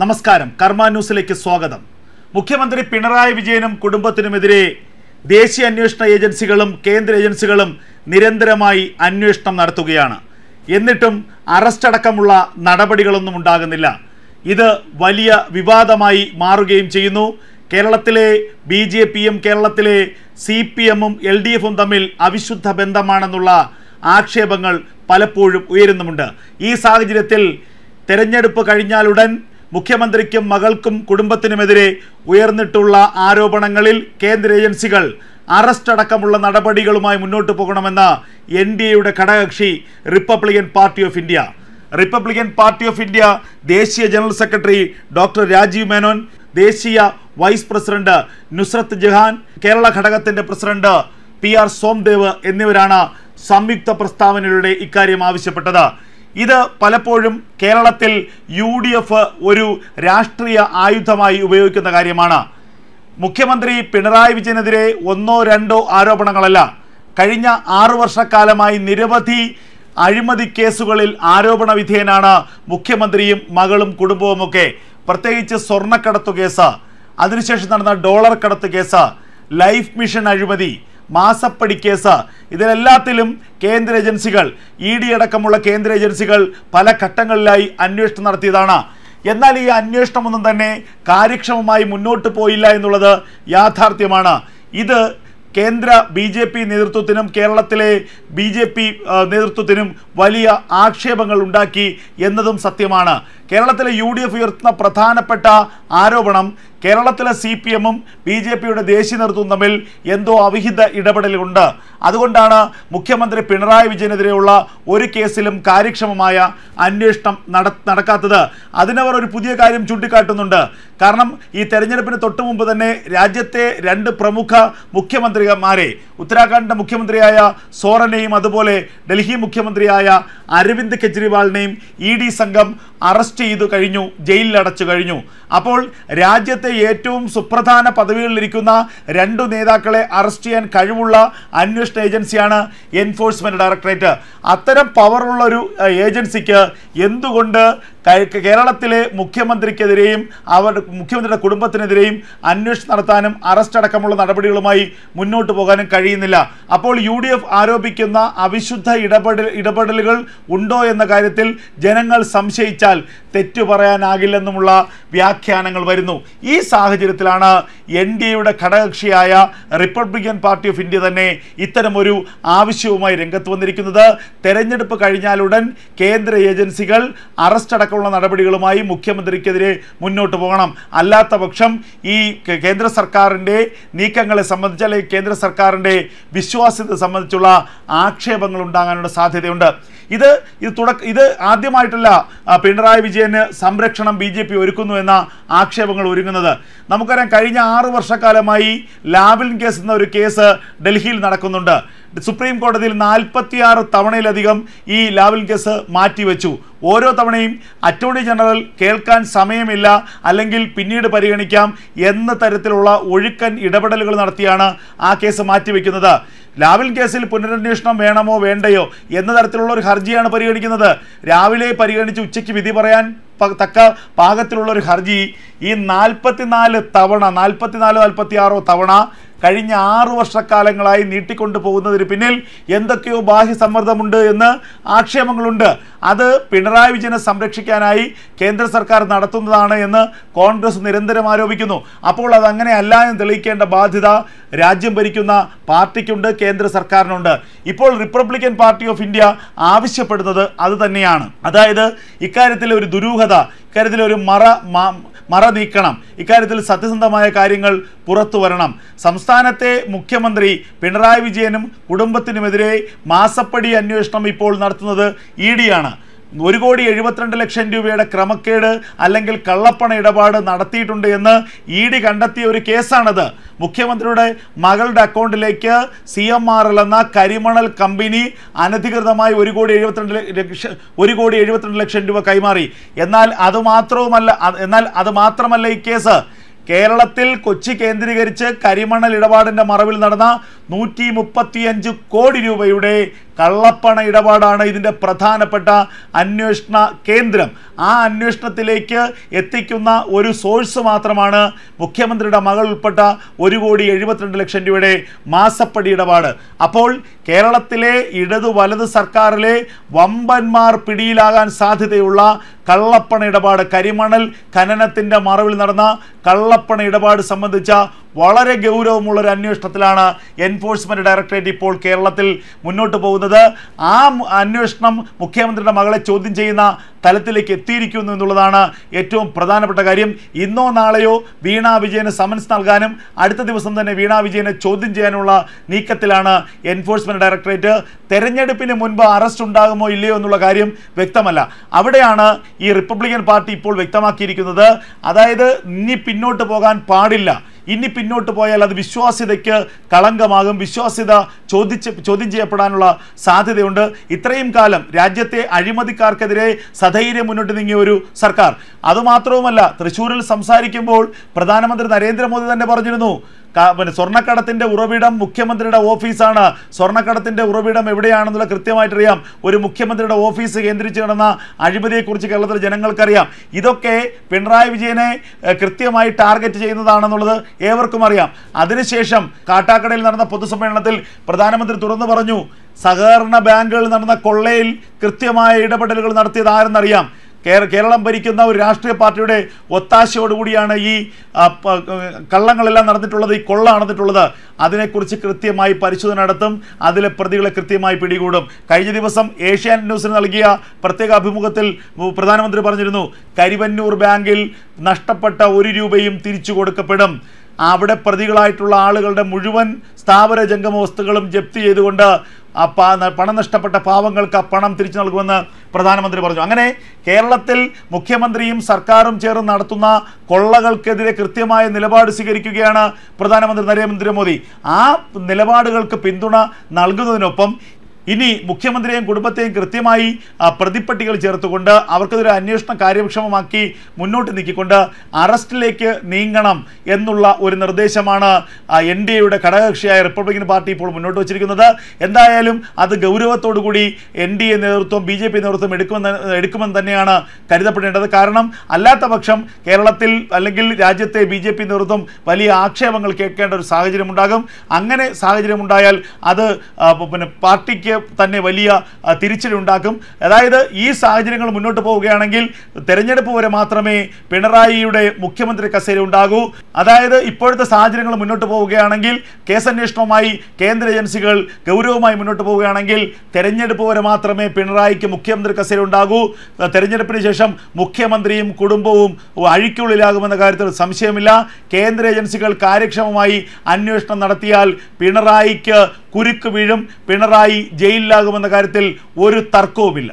നമസ്കാരം കർമ്മ ന്യൂസിലേക്ക് സ്വാഗതം മുഖ്യമന്ത്രി പിണറായി വിജയനും കുടുംബത്തിനുമെതിരെ ദേശീയ അന്വേഷണ ഏജൻസികളും കേന്ദ്ര ഏജൻസികളും നിരന്തരമായി അന്വേഷണം നടത്തുകയാണ് എന്നിട്ടും അറസ്റ്റ് അടക്കമുള്ള നടപടികളൊന്നും ഉണ്ടാകുന്നില്ല ഇത് വലിയ വിവാദമായി മാറുകയും ചെയ്യുന്നു കേരളത്തിലെ ബി ജെ പിയും കേരളത്തിലെ സി പി എമ്മും എൽ ഡി എഫും തമ്മിൽ അവിശുദ്ധ ബന്ധമാണെന്നുള്ള ആക്ഷേപങ്ങൾ പലപ്പോഴും ഉയരുന്നുമുണ്ട് ഈ സാഹചര്യത്തിൽ തെരഞ്ഞെടുപ്പ് കഴിഞ്ഞാലുടൻ മുഖ്യമന്ത്രിക്കും മകൾക്കും കുടുംബത്തിനുമെതിരെ ഉയർന്നിട്ടുള്ള ആരോപണങ്ങളിൽ കേന്ദ്ര ഏജൻസികൾ അറസ്റ്റ് അടക്കമുള്ള നടപടികളുമായി മുന്നോട്ട് പോകണമെന്ന് എൻ ഡി എയുടെ ഘടകകക്ഷി Republican Party of India Republican Party of India ദേശീയ general secretary doctor Rajeev Menon ദേശീയ വൈസ് പ്രസിഡന്റ് നുസ്രത്ത് ജഹാൻ കേരള ഘടകത്തിന്റെ പ്രസിഡന്റ് പി ആർ സോംദേവ് എന്നിവരാണ് സംയുക്ത പ്രസ്താവനയിലൂടെ ഇക്കാര്യം ആവശ്യപ്പെട്ടത് ഇത് പലപ്പോഴും കേരളത്തിൽ യു ഡി എഫ് ഒരു രാഷ്ട്രീയ ആയുധമായി ഉപയോഗിക്കുന്ന കാര്യമാണ് മുഖ്യമന്ത്രി പിണറായി വിജയനെതിരെ ഒന്നോ രണ്ടോ ആരോപണങ്ങളല്ല കഴിഞ്ഞ ആറു വർഷക്കാലമായി നിരവധി അഴിമതി കേസുകളിൽ ആരോപണ വിധേയനാണ് മുഖ്യമന്ത്രിയും മകളും കുടുംബവുമൊക്കെ പ്രത്യേകിച്ച് സ്വർണ്ണക്കടത്തു കേസ് അതിനുശേഷം നടന്ന ഡോളർ കടത്ത് കേസ് ലൈഫ് മിഷൻ അഴിമതി മാസപ്പടി കേസ് ഇതിലെല്ലാത്തിലും കേന്ദ്ര ഏജൻസികൾ ഇ ഡി അടക്കമുള്ള കേന്ദ്ര ഏജൻസികൾ പല ഘട്ടങ്ങളിലായി അന്വേഷണം നടത്തിയതാണ് എന്നാൽ ഈ അന്വേഷണമൊന്നും തന്നെ കാര്യക്ഷമമായി മുന്നോട്ട് പോയില്ല എന്നുള്ളത് യാഥാർത്ഥ്യമാണ് ഇത് കേന്ദ്ര ബി ജെ പി നേതൃത്വത്തിനും കേരളത്തിലെ ബി ജെ പി നേതൃത്വത്തിനും വലിയ ആക്ഷേപങ്ങൾ ഉണ്ടാക്കി എന്നതും സത്യമാണ് കേരളത്തിലെ യു ഡി എഫ് ഉയർത്തുന്ന പ്രധാനപ്പെട്ട ആരോപണം കേരളത്തിലെ സി പി എമ്മും ബി ജെ പിയുടെ ദേശീയ നേതൃത്വം തമ്മിൽ എന്തോ അവിഹിത ഇടപെടലുണ്ട് അതുകൊണ്ടാണ് മുഖ്യമന്ത്രി പിണറായി വിജയനെതിരെയുള്ള ഒരു കേസിലും കാര്യക്ഷമമായ അന്വേഷണം നടക്കാത്തത് അതിനവർ ഒരു പുതിയ കാര്യം ചൂണ്ടിക്കാട്ടുന്നുണ്ട് കാരണം ഈ തെരഞ്ഞെടുപ്പിന് തൊട്ടു മുമ്പ് തന്നെ രാജ്യത്തെ രണ്ട് പ്രമുഖ മുഖ്യമന്ത്രിമാരെ ഉത്തരാഖണ്ഡ് മുഖ്യമന്ത്രിയായ സോറനെയും അതുപോലെ ഡൽഹി മുഖ്യമന്ത്രിയായ അരവിന്ദ് കെജ്രിവാളിനെയും ഇ ഡി സംഘം അറസ്റ്റ് അറസ്റ്റ് ചെയ്തു കഴിഞ്ഞു ജയിലിൽ അടച്ചു കഴിഞ്ഞു അപ്പോൾ രാജ്യത്തെ ഏറ്റവും സുപ്രധാന പദവികളിലിരിക്കുന്ന രണ്ടു നേതാക്കളെ അറസ്റ്റ് ചെയ്യാൻ കഴിവുള്ള അന്വേഷണ ഏജൻസിയാണ് എൻഫോഴ്സ്മെൻറ്റ് ഡയറക്ടറേറ്റ് അത്തരം പവറുള്ള ഒരു ഏജൻസിക്ക് എന്തുകൊണ്ട് കേരളത്തിലെ മുഖ്യമന്ത്രിക്കെതിരെയും അവർ മുഖ്യമന്ത്രിയുടെ കുടുംബത്തിനെതിരെയും അന്വേഷണം നടത്താനും അറസ്റ്റ് അടക്കമുള്ള നടപടികളുമായി മുന്നോട്ട് പോകാനും കഴിയുന്നില്ല അപ്പോൾ യു ആരോപിക്കുന്ന അവിശുദ്ധ ഇടപെടൽ ഇടപെടലുകൾ ഉണ്ടോ എന്ന കാര്യത്തിൽ ജനങ്ങൾ സംശയിച്ചാൽ തെറ്റു പറയാനാകില്ലെന്നുമുള്ള വ്യാഖ്യാനങ്ങൾ വരുന്നു ഈ സാഹചര്യത്തിലാണ് എൻ ഡി എയുടെ ഘടകകക്ഷിയായ റിപ്പബ്ലിക്കൻ പാർട്ടി ഓഫ് ഇന്ത്യ തന്നെ ഇത്തരമൊരു ആവശ്യവുമായി രംഗത്ത് വന്നിരിക്കുന്നത് തെരഞ്ഞെടുപ്പ് കഴിഞ്ഞാലുടൻ കേന്ദ്ര ഏജൻസികൾ അറസ്റ്റ് അടക്കം അടക്കമുള്ള നടപടികളുമായി മുഖ്യമന്ത്രിക്കെതിരെ മുന്നോട്ട് പോകണം അല്ലാത്ത പക്ഷം ഈ കേന്ദ്ര സർക്കാരിൻ്റെ നീക്കങ്ങളെ സംബന്ധിച്ച് അല്ലെങ്കിൽ കേന്ദ്ര സർക്കാരിൻ്റെ വിശ്വാസ്യത സംബന്ധിച്ചുള്ള ആക്ഷേപങ്ങൾ ഉണ്ടാകാനുള്ള സാധ്യതയുണ്ട് ഇത് ഇത് തുടക്ക ഇത് ആദ്യമായിട്ടല്ല പിണറായി വിജയന് സംരക്ഷണം ബി ജെ പി ഒരുക്കുന്നു എന്ന ആക്ഷേപങ്ങൾ ഒരുങ്ങുന്നത് നമുക്കറിയാം കഴിഞ്ഞ ആറു വർഷക്കാലമായി ലാവിൻ കേസ് എന്ന ഒരു കേസ് ഡൽഹിയിൽ നടക്കുന്നുണ്ട് സുപ്രീം കോടതിയിൽ നാൽപ്പത്തിയാറ് തവണയിലധികം ഈ ലാവൽ കേസ് മാറ്റിവെച്ചു ഓരോ തവണയും അറ്റോർണി ജനറൽ കേൾക്കാൻ സമയമില്ല അല്ലെങ്കിൽ പിന്നീട് പരിഗണിക്കാം എന്ന തരത്തിലുള്ള ഒഴുക്കൻ ഇടപെടലുകൾ നടത്തിയാണ് ആ കേസ് മാറ്റിവെക്കുന്നത് ലാവിൽ കേസിൽ പുനരന്വേഷണം വേണമോ വേണ്ടയോ എന്ന തരത്തിലുള്ള ഒരു ഹർജിയാണ് പരിഗണിക്കുന്നത് രാവിലെ പരിഗണിച്ച് ഉച്ചയ്ക്ക് വിധി പറയാൻ തക്ക പാകത്തിലുള്ള ഒരു ഹർജി ഈ നാൽപ്പത്തിനാല് തവണ നാൽപ്പത്തിനാലോ നാൽപ്പത്തിയാറോ തവണ കഴിഞ്ഞ ആറു വർഷക്കാലങ്ങളായി നീട്ടിക്കൊണ്ടു പോകുന്നതിന് പിന്നിൽ എന്തൊക്കെയോ ബാഹ്യ സമ്മർദ്ദമുണ്ട് എന്ന് ആക്ഷേപങ്ങളുണ്ട് അത് പിണറായി വിജയനെ സംരക്ഷിക്കാനായി കേന്ദ്ര സർക്കാർ നടത്തുന്നതാണ് എന്ന് കോൺഗ്രസ് നിരന്തരം ആരോപിക്കുന്നു അപ്പോൾ അത് അങ്ങനെയല്ല എന്ന് തെളിയിക്കേണ്ട ബാധ്യത രാജ്യം ഭരിക്കുന്ന പാർട്ടിക്കുണ്ട് കേന്ദ്ര സർക്കാരിനുണ്ട് ഇപ്പോൾ റിപ്പബ്ലിക്കൻ പാർട്ടി ഓഫ് ഇന്ത്യ ആവശ്യപ്പെടുന്നത് അത് തന്നെയാണ് അതായത് ഇക്കാര്യത്തിൽ ഒരു ദുരൂഹത ഇക്കാര്യത്തിലൊരു ഒരു മറ മറ നീക്കണം ഇക്കാര്യത്തിൽ സത്യസന്ധമായ കാര്യങ്ങൾ പുറത്തു വരണം സംസ്ഥാനത്തെ മുഖ്യമന്ത്രി പിണറായി വിജയനും കുടുംബത്തിനുമെതിരെ മാസപ്പടി അന്വേഷണം ഇപ്പോൾ നടത്തുന്നത് ഇ ഡിയാണ് ഒരു കോടി എഴുപത്തിരണ്ട് ലക്ഷം രൂപയുടെ ക്രമക്കേട് അല്ലെങ്കിൽ കള്ളപ്പണ ഇടപാട് നടത്തിയിട്ടുണ്ട് എന്ന് ഇ ഡി കണ്ടെത്തിയ ഒരു കേസാണത് മുഖ്യമന്ത്രിയുടെ മകളുടെ അക്കൗണ്ടിലേക്ക് സി എം ആർ എൽ എന്ന കരിമണൽ കമ്പനി അനധികൃതമായി ഒരു കോടി എഴുപത്തിരണ്ട് ലക്ഷം ഒരു കോടി എഴുപത്തിരണ്ട് ലക്ഷം രൂപ കൈമാറി എന്നാൽ അത് മാത്രവുമല്ല എന്നാൽ അത് മാത്രമല്ല ഈ കേസ് കേരളത്തിൽ കൊച്ചി കേന്ദ്രീകരിച്ച് കരിമണൽ ഇടപാടിൻ്റെ മറവിൽ നടന്ന നൂറ്റി മുപ്പത്തിയഞ്ച് കോടി രൂപയുടെ കള്ളപ്പണ ഇടപാടാണ് ഇതിൻ്റെ പ്രധാനപ്പെട്ട അന്വേഷണ കേന്ദ്രം ആ അന്വേഷണത്തിലേക്ക് എത്തിക്കുന്ന ഒരു സോഴ്സ് മാത്രമാണ് മുഖ്യമന്ത്രിയുടെ മകൾ ഉൾപ്പെട്ട ഒരു കോടി എഴുപത്തിരണ്ട് ലക്ഷം രൂപയുടെ മാസപ്പടി ഇടപാട് അപ്പോൾ കേരളത്തിലെ ഇടതു വലത് സർക്കാരിലെ വമ്പന്മാർ പിടിയിലാകാൻ സാധ്യതയുള്ള കള്ളപ്പണ ഇടപാട് കരിമണൽ ഖനനത്തിൻ്റെ മറവിൽ നടന്ന കള്ളപ്പണ ഇടപാട് സംബന്ധിച്ച വളരെ ഗൗരവമുള്ള ഒരു അന്വേഷണത്തിലാണ് എൻഫോഴ്സ്മെൻറ്റ് ഡയറക്ടറേറ്റ് ഇപ്പോൾ കേരളത്തിൽ മുന്നോട്ട് പോകുന്നത് ആ അന്വേഷണം മുഖ്യമന്ത്രിയുടെ മകളെ ചോദ്യം ചെയ്യുന്ന തലത്തിലേക്ക് എത്തിയിരിക്കുന്നു എന്നുള്ളതാണ് ഏറ്റവും പ്രധാനപ്പെട്ട കാര്യം ഇന്നോ നാളെയോ വീണ വിജയന് സമൻസ് നൽകാനും അടുത്ത ദിവസം തന്നെ വീണ വിജയനെ ചോദ്യം ചെയ്യാനുള്ള നീക്കത്തിലാണ് എൻഫോഴ്സ്മെൻറ്റ് ഡയറക്ടറേറ്റ് തെരഞ്ഞെടുപ്പിന് മുൻപ് അറസ്റ്റ് ഉണ്ടാകുമോ ഇല്ലയോ എന്നുള്ള കാര്യം വ്യക്തമല്ല അവിടെയാണ് ഈ റിപ്പബ്ലിക്കൻ പാർട്ടി ഇപ്പോൾ വ്യക്തമാക്കിയിരിക്കുന്നത് അതായത് ഇനി പിന്നോട്ട് പോകാൻ പാടില്ല ഇനി പിന്നോട്ട് പോയാൽ അത് വിശ്വാസ്യതയ്ക്ക് കളങ്കമാകും വിശ്വാസ്യത ചോദിച്ച് ചോദ്യം ചെയ്യപ്പെടാനുള്ള സാധ്യതയുണ്ട് ഇത്രയും കാലം രാജ്യത്തെ അഴിമതിക്കാർക്കെതിരെ സധൈര്യം മുന്നോട്ട് നീങ്ങിയ ഒരു സർക്കാർ അതുമാത്രവുമല്ല തൃശ്ശൂരിൽ സംസാരിക്കുമ്പോൾ പ്രധാനമന്ത്രി നരേന്ദ്രമോദി തന്നെ പറഞ്ഞിരുന്നു പിന്നെ സ്വർണ്ണക്കടത്തിൻ്റെ ഉറവിടം മുഖ്യമന്ത്രിയുടെ ഓഫീസാണ് സ്വർണ്ണക്കടത്തിൻ്റെ ഉറവിടം എവിടെയാണെന്നുള്ള കൃത്യമായിട്ടറിയാം അറിയാം ഒരു മുഖ്യമന്ത്രിയുടെ ഓഫീസ് കേന്ദ്രീകരിച്ച് കിടന്ന അഴിമതിയെക്കുറിച്ച് കേരളത്തിലെ ജനങ്ങൾക്കറിയാം ഇതൊക്കെ പിണറായി വിജയനെ കൃത്യമായി ടാർഗറ്റ് ചെയ്യുന്നതാണെന്നുള്ളത് ഏവർക്കും അറിയാം അതിനുശേഷം കാട്ടാക്കടയിൽ നടന്ന പൊതുസമ്മേളനത്തിൽ പ്രധാനമന്ത്രി തുറന്നു പറഞ്ഞു സഹകരണ ബാങ്കുകളിൽ നടന്ന കൊള്ളയിൽ കൃത്യമായ ഇടപെടലുകൾ നടത്തിയത് ആരെന്നറിയാം കേരളം ഭരിക്കുന്ന ഒരു രാഷ്ട്രീയ പാർട്ടിയുടെ ഒത്താശയോടുകൂടിയാണ് ഈ കള്ളങ്ങളെല്ലാം നടന്നിട്ടുള്ളത് ഈ കൊള്ള നടന്നിട്ടുള്ളത് അതിനെക്കുറിച്ച് കൃത്യമായി പരിശോധന നടത്തും അതിലെ പ്രതികളെ കൃത്യമായി പിടികൂടും കഴിഞ്ഞ ദിവസം ഏഷ്യാൻ ന്യൂസിന് നൽകിയ പ്രത്യേക അഭിമുഖത്തിൽ പ്രധാനമന്ത്രി പറഞ്ഞിരുന്നു കരിവന്നൂർ ബാങ്കിൽ നഷ്ടപ്പെട്ട ഒരു രൂപയും തിരിച്ചു കൊടുക്കപ്പെടും അവിടെ പ്രതികളായിട്ടുള്ള ആളുകളുടെ മുഴുവൻ സ്ഥാപന ജംഗമ വസ്തുക്കളും ജപ്തി ചെയ്തുകൊണ്ട് ആ പാ പണം നഷ്ടപ്പെട്ട പാവങ്ങൾക്ക് ആ പണം തിരിച്ചു നൽകുമെന്ന് പ്രധാനമന്ത്രി പറഞ്ഞു അങ്ങനെ കേരളത്തിൽ മുഖ്യമന്ത്രിയും സർക്കാരും ചേർന്ന് നടത്തുന്ന കൊള്ളകൾക്കെതിരെ കൃത്യമായ നിലപാട് സ്വീകരിക്കുകയാണ് പ്രധാനമന്ത്രി നരേന്ദ്രമോദി ആ നിലപാടുകൾക്ക് പിന്തുണ നൽകുന്നതിനൊപ്പം ഇനി മുഖ്യമന്ത്രിയെയും കുടുംബത്തെയും കൃത്യമായി പ്രതിപ്പട്ടികൾ ചേർത്തുകൊണ്ട് അവർക്കെതിരെ അന്വേഷണം കാര്യക്ഷമമാക്കി മുന്നോട്ട് നീക്കിക്കൊണ്ട് അറസ്റ്റിലേക്ക് നീങ്ങണം എന്നുള്ള ഒരു നിർദ്ദേശമാണ് എൻ ഡി എയുടെ ഘടകകക്ഷിയായ റിപ്പബ്ലിക്കൻ പാർട്ടി ഇപ്പോൾ മുന്നോട്ട് വച്ചിരിക്കുന്നത് എന്തായാലും അത് ഗൗരവത്തോടുകൂടി എൻ ഡി എ നേതൃത്വം ബി ജെ പി നേതൃത്വം എടുക്കുമെന്ന് എടുക്കുമെന്ന് തന്നെയാണ് കരുതപ്പെടേണ്ടത് കാരണം അല്ലാത്ത പക്ഷം കേരളത്തിൽ അല്ലെങ്കിൽ രാജ്യത്തെ ബി ജെ പി നേതൃത്വം വലിയ ആക്ഷേപങ്ങൾ കേൾക്കേണ്ട ഒരു സാഹചര്യമുണ്ടാകും അങ്ങനെ സാഹചര്യമുണ്ടായാൽ അത് പിന്നെ പാർട്ടിക്ക് തന്നെ വലിയ തിരിച്ചിലുണ്ടാക്കും അതായത് ഈ സാഹചര്യങ്ങൾ മുന്നോട്ട് പോവുകയാണെങ്കിൽ തെരഞ്ഞെടുപ്പ് വരെ മാത്രമേ പിണറായിയുടെ മുഖ്യമന്ത്രി കസേര ഉണ്ടാകൂ അതായത് ഇപ്പോഴത്തെ സാഹചര്യങ്ങൾ മുന്നോട്ട് പോവുകയാണെങ്കിൽ കേസന്വേഷണവുമായി കേന്ദ്ര ഏജൻസികൾ ഗൗരവമായി മുന്നോട്ട് പോവുകയാണെങ്കിൽ തെരഞ്ഞെടുപ്പ് വരെ മാത്രമേ പിണറായിക്ക് മുഖ്യമന്ത്രി കസേര ഉണ്ടാകൂ തെരഞ്ഞെടുപ്പിന് ശേഷം മുഖ്യമന്ത്രിയും കുടുംബവും അഴിക്കുള്ളിലാകുമെന്ന കാര്യത്തിൽ സംശയമില്ല കേന്ദ്ര ഏജൻസികൾ കാര്യക്ഷമമായി അന്വേഷണം നടത്തിയാൽ പിണറായിക്ക് കുരുക്ക് വീഴും പിണറായി ജയിലിലാകുമെന്ന കാര്യത്തിൽ ഒരു തർക്കവുമില്ല